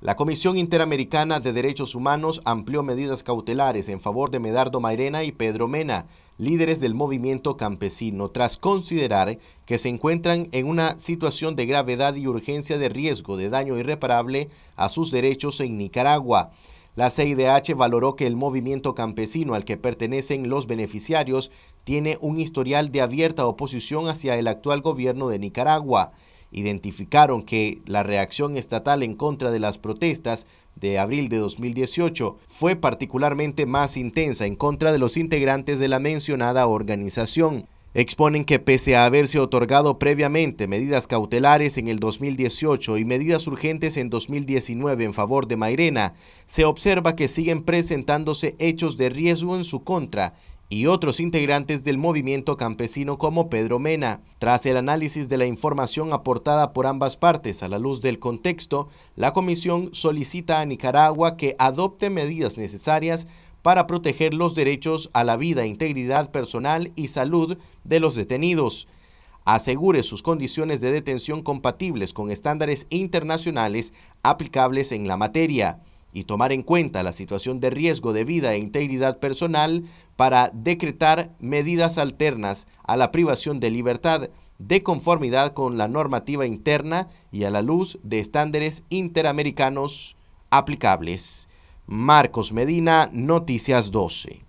La Comisión Interamericana de Derechos Humanos amplió medidas cautelares en favor de Medardo Mairena y Pedro Mena, líderes del movimiento campesino, tras considerar que se encuentran en una situación de gravedad y urgencia de riesgo de daño irreparable a sus derechos en Nicaragua. La CIDH valoró que el movimiento campesino al que pertenecen los beneficiarios tiene un historial de abierta oposición hacia el actual gobierno de Nicaragua identificaron que la reacción estatal en contra de las protestas de abril de 2018 fue particularmente más intensa en contra de los integrantes de la mencionada organización. Exponen que pese a haberse otorgado previamente medidas cautelares en el 2018 y medidas urgentes en 2019 en favor de Mairena, se observa que siguen presentándose hechos de riesgo en su contra y otros integrantes del movimiento campesino como Pedro Mena. Tras el análisis de la información aportada por ambas partes a la luz del contexto, la comisión solicita a Nicaragua que adopte medidas necesarias para proteger los derechos a la vida, integridad personal y salud de los detenidos. Asegure sus condiciones de detención compatibles con estándares internacionales aplicables en la materia y tomar en cuenta la situación de riesgo de vida e integridad personal para decretar medidas alternas a la privación de libertad de conformidad con la normativa interna y a la luz de estándares interamericanos aplicables. Marcos Medina, Noticias 12.